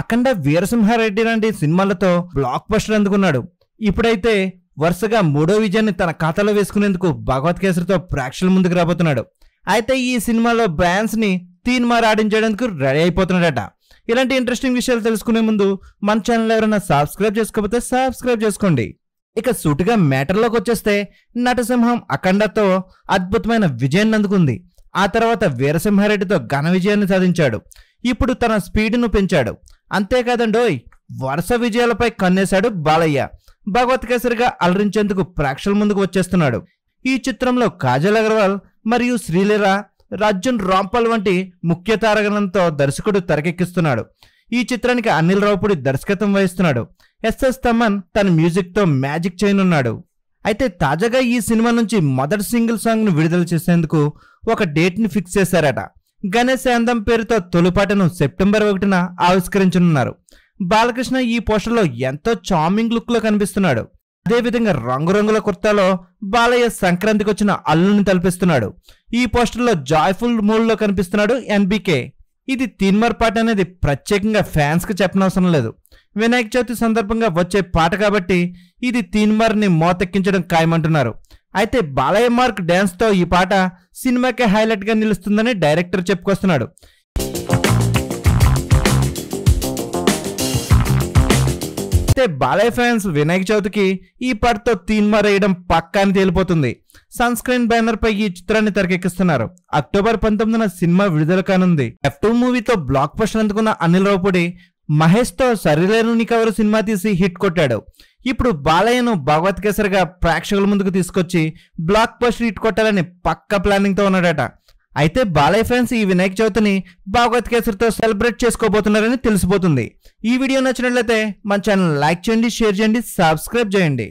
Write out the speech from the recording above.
అఖండ వీరసింహారెడ్డి లాంటి సినిమాలతో block buster అందుకున్నాడు ఇప్పుడైతే వరుసగా మూడో విజయాన్ని తన ఖాతాలో వేసుకునేందుకు భగవత్ కేసరితో ప్రేక్షకుల ముందుకు రాబోతున్నాడు అయితే ఈ సినిమాలో తీన్ మార్ ఆడించడానికి రెడీ అయిపోతున్నాడట ఇలాంటి ఇంట్రెస్టింగ్ విషయాలు తెలుసుకునే ముందు మన ఛానల్ ఎవరైనా సబ్స్క్రైబ్ చేసుకోకపోతే సబ్స్క్రైబ్ చేసుకోండి ఇక సూటిగా మ్యాటర్లోకి వచ్చేస్తే నటసింహం అఖండతో అద్భుతమైన విజయాన్ని అందుకుంది ఆ తర్వాత వీరసింహారెడ్డితో ఘన విజయాన్ని సాధించాడు ఇప్పుడు తన స్పీడ్ను పెంచాడు అంతేకాదండోయ్ వరుస విజయాలపై కన్నేశాడు బాలయ్య భగవత్ కేసరిగా అలరించేందుకు ప్రేక్షకుల ముందుకు వచ్చేస్తున్నాడు ఈ చిత్రంలో కాజల్ అగర్వాల్ మరియు శ్రీలీల రాజున్ రాంపాల్ వంటి ముఖ్య తారగణంతో దర్శకుడు తెరకెక్కిస్తున్నాడు ఈ చిత్రానికి అనిల్ రావుపుడి దర్శకత్వం వహిస్తున్నాడు ఎస్ఎస్ తమన్ తన మ్యూజిక్తో మ్యాజిక్ చేయనున్నాడు అయితే తాజాగా ఈ సినిమా నుంచి మొదటి సింగిల్ సాంగ్ను విడుదల చేసేందుకు ఒక డేట్ని ఫిక్స్ చేశారట గణేశాంతం పేరుతో తొలిపాటను సెప్టెంబర్ ఒకటిన ఆవిష్కరించనున్నారు బాలకృష్ణ ఈ పోస్టర్లో ఎంతో చార్మింగ్ లుక్లో కనిపిస్తున్నాడు అదేవిధంగా రంగురంగుల కుర్తాలో బాలయ్య సంక్రాంతికి వచ్చిన అల్లుని తలపిస్తున్నాడు ఈ పోస్టర్లో జాయ్ఫుల్ మూడ్లో కనిపిస్తున్నాడు ఎన్బికే ఇది తిన్మర్ పాట అనేది ప్రత్యేకంగా ఫ్యాన్స్కి చెప్పనవసరం లేదు వినాయక చవితి సందర్భంగా వచ్చే పాట కాబట్టి ఇది తిన్మర్ని మోతెక్కించడం ఖాయమంటున్నారు అయితే బాలయ్య మార్క్ డ్యాన్స్తో ఈ పాట సినిమాకే హైలైట్గా నిలుస్తుందని డైరెక్టర్ చెప్పుకొస్తున్నాడు అయితే బాలయ్య ఫ్యాన్స్ వినాయక చవితికి ఈ పాటతో తీన్మా రేయడం పక్కా అని తేలిపోతుంది సన్ స్క్రీన్ బ్యానర్ పై ఈ చిత్రాన్ని తెరకెక్కిస్తున్నారు అక్టోబర్ పంతొమ్మిదిన సినిమా విడుదల కానుంది ఎఫ్ టూ మూవీతో బ్లాక్ పోస్టర్ అందుకున్న అనిల్ రావుపూడి మహేష్తో సరిలేరు నీకెవరు సినిమా తీసి హిట్ కొట్టాడు ఇప్పుడు బాలయ్యను భగవత్ కేసరిగా ప్రేక్షకుల ముందుకు తీసుకొచ్చి బ్లాక్ బస్టర్ హిట్ కొట్టాలని పక్క ప్లానింగ్తో ఉన్నాడట అయితే బాలయ్య ఫ్యాన్స్ ఈ వినాయక చవితిని భాగవత్ కేసరితో సెలబ్రేట్ చేసుకోబోతున్నారని తెలిసిపోతుంది ఈ వీడియో నచ్చినట్లయితే మన ఛానల్ లైక్ చేయండి షేర్ చేయండి సబ్స్క్రైబ్ చేయండి